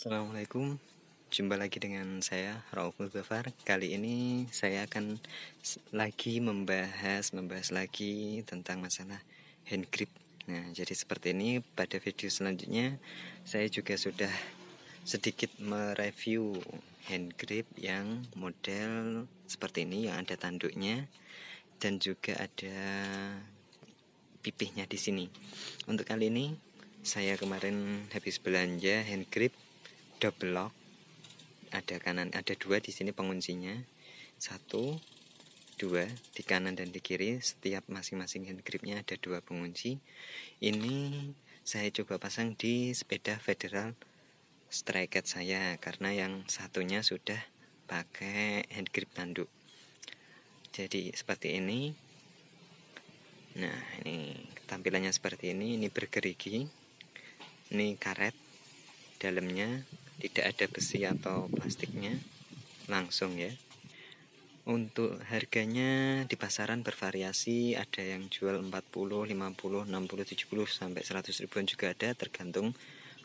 Assalamualaikum Jumpa lagi dengan saya Rauful Gafar. Kali ini saya akan lagi membahas Membahas lagi tentang masalah hand grip Nah jadi seperti ini pada video selanjutnya Saya juga sudah sedikit mereview hand grip yang model seperti ini yang ada tanduknya dan juga ada pipihnya di sini. Untuk kali ini saya kemarin habis belanja hand grip double lock ada kanan ada dua di sini penguncinya satu dua di kanan dan di kiri setiap masing-masing hand gripnya ada dua pengunci ini saya coba pasang di sepeda federal striket saya karena yang satunya sudah pakai hand grip tanduk jadi seperti ini nah ini tampilannya seperti ini ini bergerigi ini karet dalamnya tidak ada besi atau plastiknya langsung ya untuk harganya di pasaran bervariasi ada yang jual 40, 50, 60, 70 sampai 100 ribuan juga ada tergantung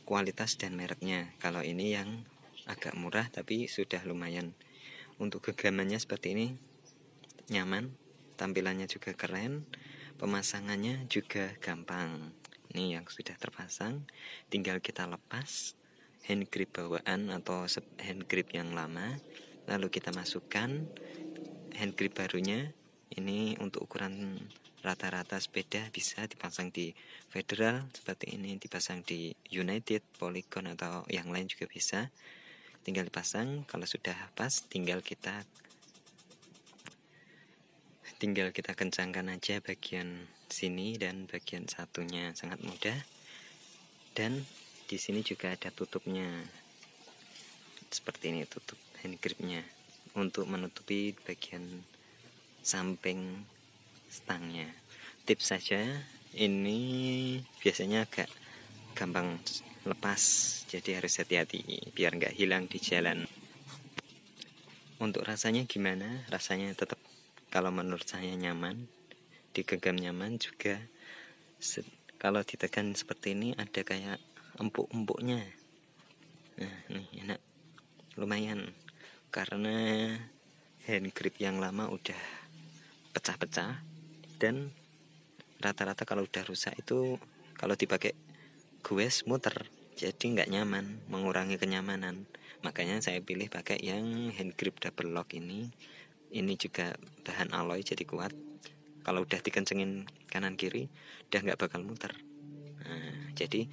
kualitas dan mereknya kalau ini yang agak murah tapi sudah lumayan untuk gegamannya seperti ini nyaman tampilannya juga keren pemasangannya juga gampang ini yang sudah terpasang tinggal kita lepas hand grip bawaan atau hand grip yang lama lalu kita masukkan hand grip barunya ini untuk ukuran rata-rata sepeda bisa dipasang di federal seperti ini dipasang di United Polygon atau yang lain juga bisa tinggal dipasang kalau sudah pas tinggal kita tinggal kita kencangkan aja bagian sini dan bagian satunya sangat mudah dan di sini juga ada tutupnya seperti ini tutup hand gripnya untuk menutupi bagian samping stangnya tips saja ini biasanya agak gampang lepas jadi harus hati-hati biar nggak hilang di jalan untuk rasanya gimana rasanya tetap kalau menurut saya nyaman digenggam nyaman juga kalau ditekan seperti ini ada kayak empuk-empuknya nah nih enak lumayan karena hand grip yang lama udah pecah-pecah dan rata-rata kalau udah rusak itu kalau dipakai gue muter jadi nggak nyaman mengurangi kenyamanan makanya saya pilih pakai yang hand grip double lock ini ini juga bahan alloy jadi kuat kalau udah dikencengin kanan kiri udah nggak bakal muter nah, jadi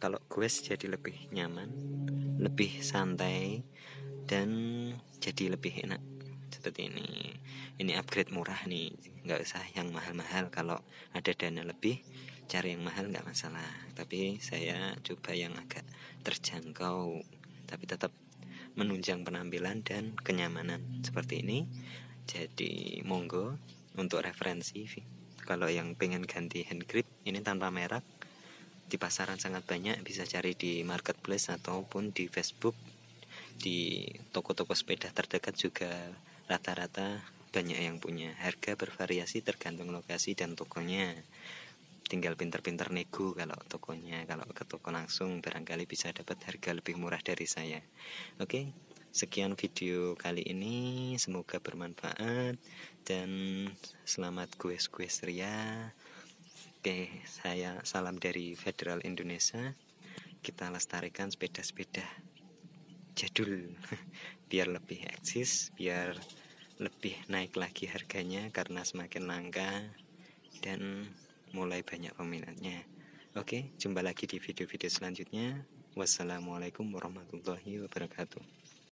kalau gue jadi lebih nyaman lebih santai dan jadi lebih enak seperti ini ini upgrade murah nih nggak usah yang mahal-mahal kalau ada dana lebih cari yang mahal nggak masalah tapi saya coba yang agak terjangkau tapi tetap menunjang penampilan dan kenyamanan seperti ini jadi monggo untuk referensi kalau yang pengen ganti hand grip ini tanpa merek di pasaran sangat banyak bisa cari di marketplace ataupun di Facebook di toko-toko sepeda terdekat juga rata-rata banyak yang punya harga bervariasi tergantung lokasi dan tokonya tinggal pinter-pinter nego kalau tokonya kalau ke toko langsung barangkali bisa dapat harga lebih murah dari saya oke sekian video kali ini semoga bermanfaat dan selamat gue gue Ria Oke, saya salam dari Federal Indonesia. Kita lestarikan sepeda-sepeda jadul biar lebih eksis, biar lebih naik lagi harganya karena semakin langka dan mulai banyak peminatnya. Oke, jumpa lagi di video-video selanjutnya. Wassalamualaikum warahmatullahi wabarakatuh.